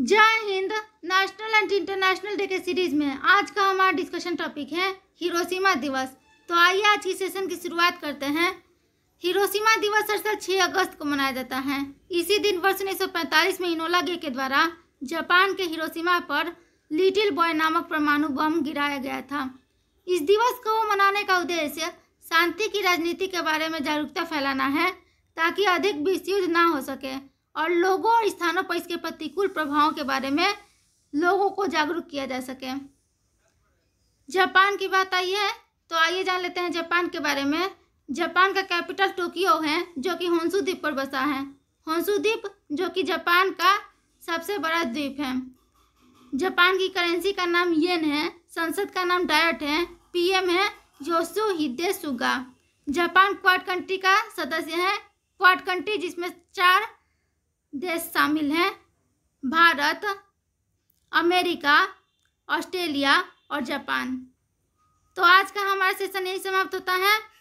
जय हिंद national and international day के सीरीज में आज का हमारा डिस्कशन टॉपिक है हिरोशिमा दिवस तो आइए आज की सेशन की शुरुआत करते हैं हिरोशिमा दिवस हर साल छः अगस्त को मनाया जाता है इसी दिन वर्ष उन्नीस सौ पैंतालीस में इनोला गे के द्वारा जापान के हिरोशिमा पर लिटिल बॉय नामक परमाणु बम गिराया गया था इस दिवस को मनाने का उद्देश्य शांति की राजनीति के बारे में जागरूकता फैलाना है ताकि अधिक विश्व युद्ध ना हो सके और लोगों और स्थानों पर इसके प्रतिकूल प्रभावों के बारे में लोगों को जागरूक किया जा सके जापान की बात आई है तो आइए जान लेते हैं जापान के बारे में जापान का कैपिटल टोक्यो है जो कि होंसू द्वीप पर बसा है होंसू द्वीप जो कि जापान का सबसे बड़ा द्वीप है जापान की करेंसी का नाम येन है संसद का नाम डायट है पीएम है Yoshihide Suga Japan Quad country का सदस्य है क्वाड कंट्री जिसमें चार देश शामिल हैं भारत अमेरिका ऑस्ट्रेलिया और जापान तो आज का हमारा सेशन यही समाप्त होता है